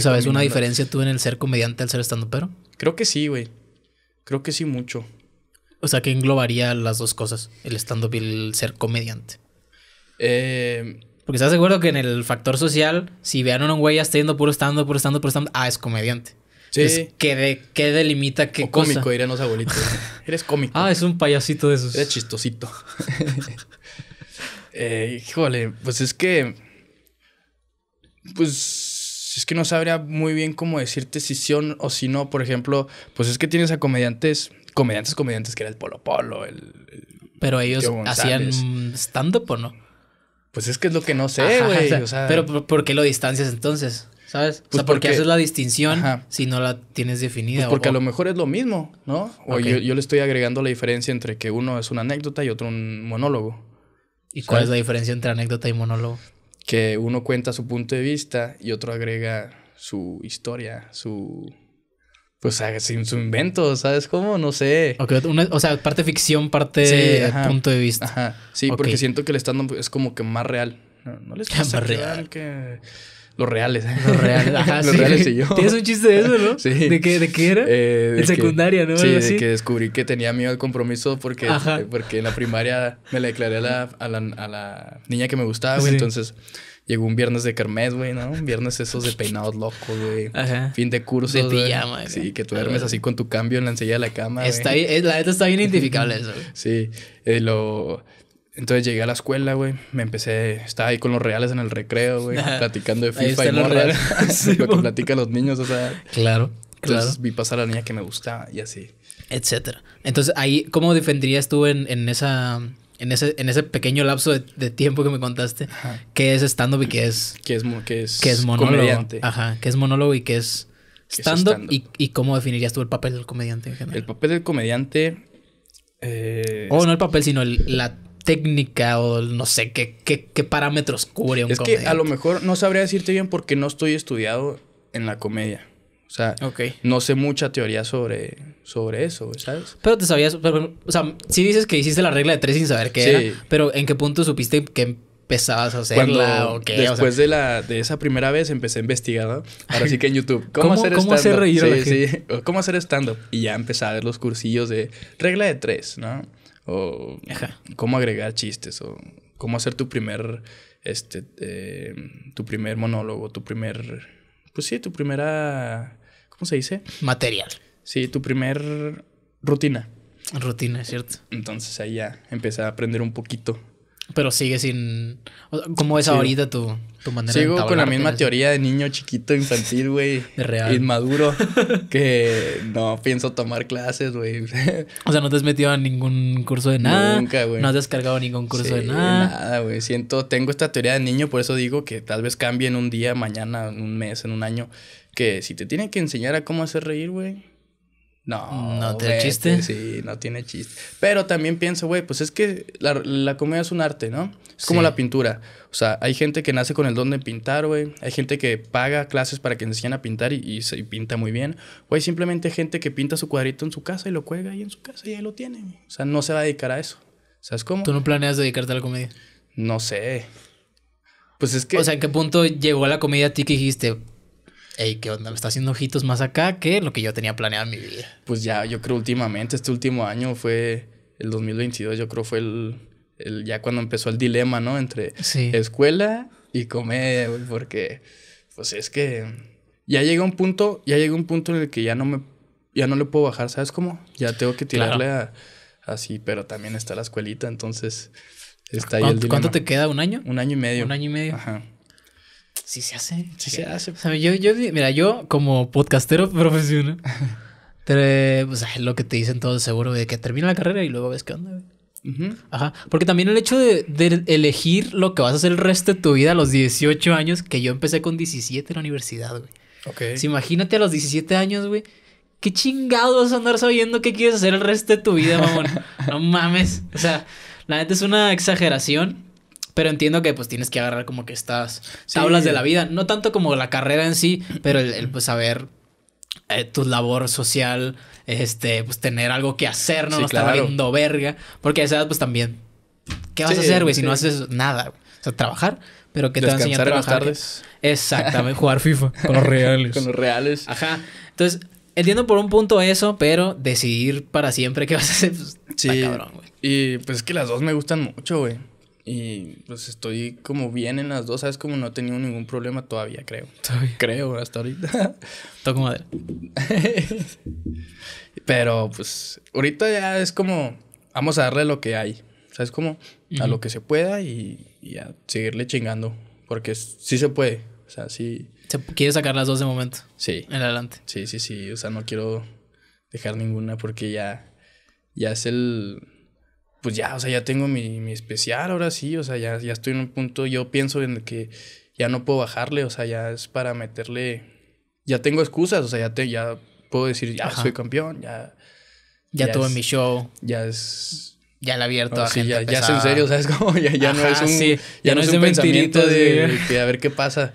¿Sabes una diferencia tú en el ser comediante al ser estando pero? Creo que sí, güey. Creo que sí mucho. O sea, que englobaría las dos cosas, el stand-up y el ser comediante. Eh, Porque estás acuerdo que en el factor social, si vean a un güey ya está yendo puro stand-up, puro stand puro stand ah, es comediante. Sí. ¿qué, de, ¿Qué delimita qué cómico, dirían los abuelitos. Eres cómico. Ah, es un payasito de esos. Eres chistosito. eh, híjole, pues es que... Pues es que no sabría muy bien cómo decirte si sí o si no. Por ejemplo, pues es que tienes a comediantes, comediantes, comediantes que era el Polo Polo, el. pero ellos hacían stand-up o no? Pues es que es lo que no sé, güey. pero ¿por qué lo distancias entonces? ¿Sabes? o pues sea, ¿por qué haces la distinción si no la tienes definida. Pues porque a lo mejor es lo mismo, ¿no? O yo, le estoy agregando la diferencia entre que uno es una anécdota y otro un monólogo. ¿Y cuál es la diferencia entre anécdota y monólogo? que uno cuenta su punto de vista y otro agrega su historia, su... Pues ah, sin su invento, ¿sabes cómo? No sé. o sea, parte ficción, parte punto de vista. Sí, porque siento que el stand es como que más real. No, les más real. que... Los reales. Los reales, ajá. y yo. Tienes un chiste de eso, ¿no? Sí. ¿De qué, era? Eh, en secundaria, ¿no? Sí, de que descubrí que tenía miedo al compromiso porque, eh, porque en la primaria me la declaré a la, a la, niña que me gustaba, güey. Entonces llegó un viernes de carmes, güey, ¿no? Un viernes esos de peinados locos, güey. Ajá. Fin de curso. De pijama, güey. Sí, que tú duermes así con tu cambio en la ensilla de la cama. Está la neta está bien identificable eso, güey. Sí. Eh, lo entonces llegué a la escuela, güey. Me empecé. Estaba ahí con los reales en el recreo, güey. platicando de FIFA y morras. lo que platican los niños, o sea. Claro. Entonces vi pasar a la niña que me gustaba y así. Etcétera. Entonces ahí, ¿cómo defenderías tú en, esa. En ese, en ese pequeño lapso de, tiempo que me contaste, qué es stand-up y qué es... ¿Qué es, qué es, es monólogo? Comediante. Ajá, qué es monólogo y qué es stand-up y, y, cómo definirías tú el papel del comediante en general. El papel del comediante... Eh, o oh, no el papel, sino el, la técnica o no sé qué, qué, parámetros cubre un Es que a lo mejor no sabría decirte bien porque no estoy estudiado en la comedia. O sea, no sé mucha teoría sobre, sobre eso, ¿sabes? Pero te sabías, o sea, si dices que hiciste la regla de tres sin saber qué era, pero ¿en qué punto supiste que empezabas a hacerla o qué? Después de, la, de esa primera vez empecé a investigar, ahora sí que en YouTube, ¿cómo, hacer stand-up? ¿Cómo hacer reír sí, Sí. ¿Cómo hacer stand-up? Y ya empecé a ver los cursillos de regla de tres, ¿no? o cómo agregar chistes o cómo hacer tu primer este eh, tu primer monólogo, tu primer pues sí, tu primera ¿cómo se dice? material. Sí, tu primer rutina. Rutina, es cierto. Entonces ahí ya empecé a aprender un poquito pero sigue sin. ¿Cómo es ahorita tu, tu manera Sigo con la misma teoría de niño chiquito, infantil, güey. Real. Inmaduro. que no pienso tomar clases, güey. o sea, no te has metido a ningún curso de nada. Nunca, güey. No has descargado ningún curso de nada. Nada, güey. Siento, tengo esta teoría de niño, por eso digo que tal vez cambie en un día, mañana, en un mes, en un año. Que si te tienen que enseñar a cómo hacer reír, güey no. No tiene chiste. Sí, no tiene chiste. Pero también pienso, güey, pues es que la, la, comedia es un arte, ¿no? Es como la pintura. O sea, hay gente que nace con el don de pintar, güey. Hay gente que paga clases para que enseñen a pintar y, se pinta muy bien. O hay simplemente gente que pinta su cuadrito en su casa y lo cuelga ahí en su casa y ahí lo tiene. O sea, no se va a dedicar a eso. ¿Sabes cómo? ¿Tú no planeas dedicarte a la comedia? No sé. Pues es que. O sea, ¿en qué punto llegó la comedia a ti que dijiste, ¿Y ¿qué onda? Me está haciendo ojitos más acá que lo que yo tenía planeado en mi vida. Pues ya, yo creo últimamente, este último año fue el 2022, yo creo fue el, el ya cuando empezó el dilema, ¿no? Entre escuela y comer, porque pues es que ya llega un punto, ya llega un punto en el que ya no me, ya no le puedo bajar, ¿sabes cómo? Ya tengo que tirarle a, así, pero también está la escuelita, entonces está ahí el dilema. ¿Cuánto te queda? ¿Un año? Un año y medio. Un año y medio. Ajá sí se hace. Sí se hace. yo, yo, mira, yo como podcastero profesional, pues, es lo que te dicen todos seguro, de que termina la carrera y luego ves qué onda, Ajá, porque también el hecho de, elegir lo que vas a hacer el resto de tu vida a los 18 años, que yo empecé con 17 en la universidad, güey. Ok. imagínate a los 17 años, güey, qué chingado vas a andar sabiendo qué quieres hacer el resto de tu vida, mamón. no mames. O sea, la neta es una exageración. Pero entiendo que pues tienes que agarrar como que estas tablas de la vida, no tanto como la carrera en sí, pero el, pues saber eh, tu labor social, este, pues tener algo que hacer, no, estar viendo verga, porque a esa edad pues también, ¿qué vas a hacer, güey? Si no haces nada, o sea, trabajar. Pero que te a enseñar a trabajar. Exactamente, jugar FIFA con los reales. con los reales. Ajá. Entonces, Entiendo por un punto eso, pero decidir para siempre qué vas a hacer, pues, sí. cabrón, güey. Y pues es que las dos me gustan mucho, güey. Y pues estoy como bien en las dos, ¿sabes? Como no he tenido ningún problema todavía, creo. Creo, hasta ahorita. Toco madera. Pero pues ahorita ya es como, vamos a darle lo que hay, ¿sabes? Como a lo que se pueda y, y, a seguirle chingando, porque sí se puede, o sea, sí. ¿Se quiere sacar las dos de momento? Sí. En adelante. Sí, sí, sí, o sea, no quiero dejar ninguna porque ya, ya es el pues ya, o sea, ya tengo mi, especial, ahora sí, o sea, ya, ya estoy en un punto, yo pienso en que ya no puedo bajarle, o sea, ya es para meterle, ya tengo excusas, o sea, ya, te, ya puedo decir, ya soy campeón, ya... Ya, tuve mi show. Ya es... Ya la abierto sí, ya, es en serio, ¿sabes cómo? Ya, ya no es un, ya, no, es un mentirito de, a ver qué pasa.